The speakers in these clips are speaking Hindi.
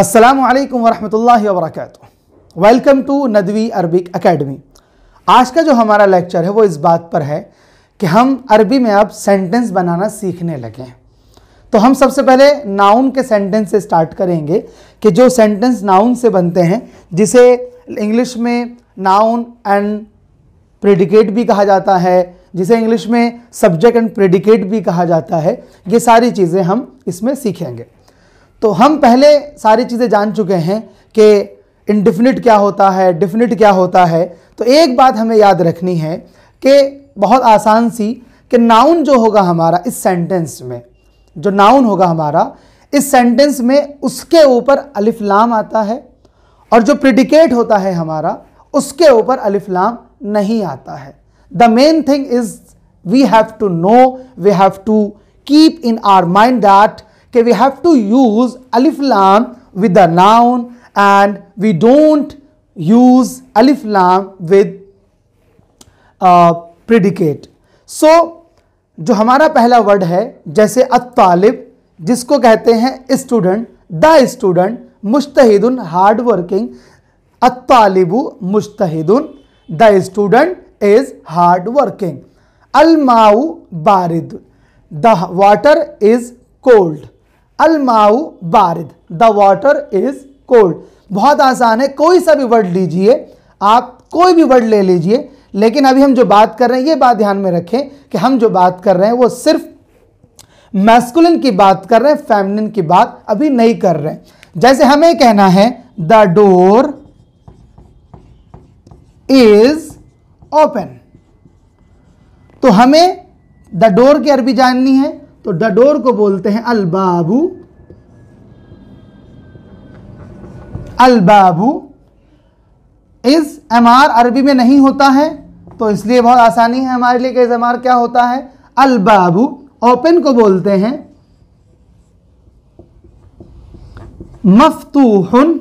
असलम वरहमल वर्क welcome to Nadvi Arabic academy आज का जो हमारा लेक्चर है वो इस बात पर है कि हम अरबी में अब सेंटेंस बनाना सीखने लगे हैं तो हम सबसे पहले नाउन के सेंटेंस से स्टार्ट करेंगे कि जो सेंटेंस नाउन से बनते हैं जिसे इंग्लिश में नाउन एंड प्रेडिकेट भी कहा जाता है जिसे इंग्लिश में सब्जेक्ट एंड प्रेडिकेट भी कहा जाता है ये सारी चीज़ें हम इसमें सीखेंगे तो हम पहले सारी चीज़ें जान चुके हैं कि इनडिफिनिट क्या होता है डिफिनिट क्या होता है तो एक बात हमें याद रखनी है कि बहुत आसान सी कि नाउन जो होगा हमारा इस सेंटेंस में जो नाउन होगा हमारा इस सेंटेंस में उसके ऊपर अलिफ लाम आता है और जो प्रिडिकेट होता है हमारा उसके ऊपर अलिफ लाम नहीं आता है the main thing is we have to know we have to keep in our mind that कि we have to use alif lam with the noun and we don't use alif lam with uh, जो हमारा पहला वर्ड है जैसे अतालिब जिसको कहते हैं स्टूडेंट द स्टूडेंट मुश्तहिदुन हार्ड वर्किंग अतालिबु मुश्तहिदुन the student is hard working अलमाऊ बारिद द वाटर इज कोल्ड अलमाऊ बारिद द वाटर इज कोल्ड बहुत आसान है कोई सा भी वर्ड लीजिए आप कोई भी वर्ड ले लीजिए लेकिन अभी हम जो बात कर रहे हैं ये बात ध्यान में रखें कि हम जो बात कर रहे हैं वो सिर्फ मैस्कुलिन की बात कर रहे हैं फैमिलिन की बात अभी नहीं कर रहे हैं जैसे हमें कहना है द डोर इज ओपन तो हमें द डोर की अरबी जाननी है तो द डोर को बोलते हैं अलबाबू अलबाबू इज एम आर अरबी में नहीं होता है तो इसलिए बहुत आसानी है हमारे लिए कि एम आर क्या होता है अलबाबू ओपन को बोलते हैं मफतूहन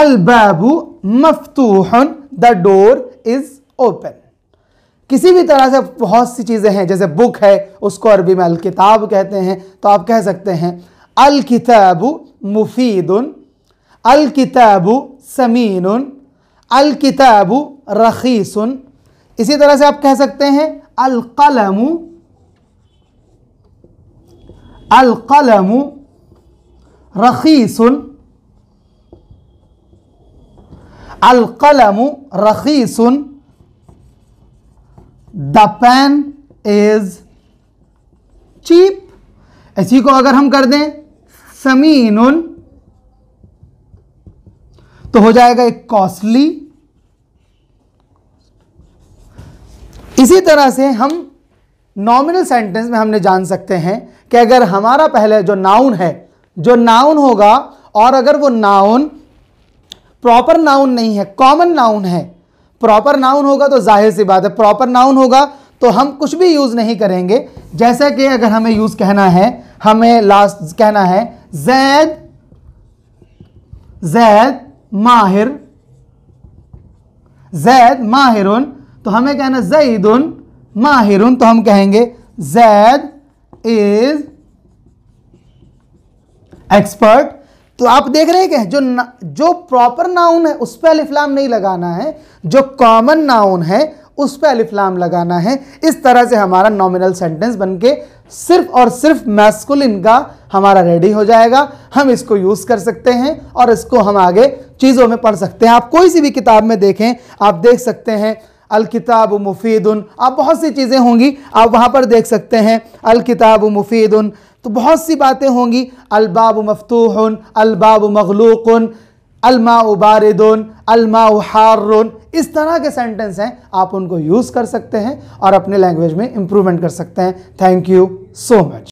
अलबाबू मफतूहन द डोर इज ओपन किसी भी तरह से बहुत सी चीज़ें हैं जैसे बुक है उसको अरबी में अलकिताब कहते हैं तो आप कह सकते हैं अलकिताबु मुफीदन किताब समीन किताब रखीसन इसी तरह से आप कह सकते हैं अल कलम रखीसन अलकलमु रखीसन द पेन इज चीप इसी को अगर हम कर दें समीन तो हो जाएगा एक कॉस्टली इसी तरह से हम नॉमिनल सेंटेंस में हमने जान सकते हैं कि अगर हमारा पहले जो नाउन है जो नाउन होगा और अगर वो नाउन प्रॉपर नाउन नहीं है कॉमन नाउन है प्रॉपर नाउन होगा तो जाहिर सी बात है प्रॉपर नाउन होगा तो हम कुछ भी यूज़ नहीं करेंगे जैसा कि अगर हमें यूज़ कहना है हमें लास्ट कहना है जैद जैद माहिर जैद माहिरुन तो हमें कहना जईदुन माहिरुन तो हम कहेंगे जैद इज एक्सपर्ट तो आप देख रहे हैं जो न, जो प्रॉपर नाउन है उस पर अलिफ्लाम नहीं लगाना है जो कॉमन नाउन है उस पर अलिफ्लाम लगाना है इस तरह से हमारा नॉमिनल सेंटेंस बनके सिर्फ और सिर्फ मैस्कुलिन का हमारा रेडी हो जाएगा हम इसको यूज़ कर सकते हैं और इसको हम आगे चीज़ों में पढ़ सकते हैं आप कोई सी भी किताब में देखें आप देख सकते हैं अल किताब मुफीदन आप बहुत सी चीज़ें होंगी आप वहाँ पर देख सकते हैं अल किताब मुफीदन तो बहुत सी बातें होंगी अलबाब मफतूहन अलबाब मखलूकन अलमा उबारदन अलमा हारुन इस तरह के सेंटेंस हैं आप उनको यूज़ कर सकते हैं और अपने लैंग्वेज में इम्प्रूवमेंट कर सकते हैं थैंक यू सो मच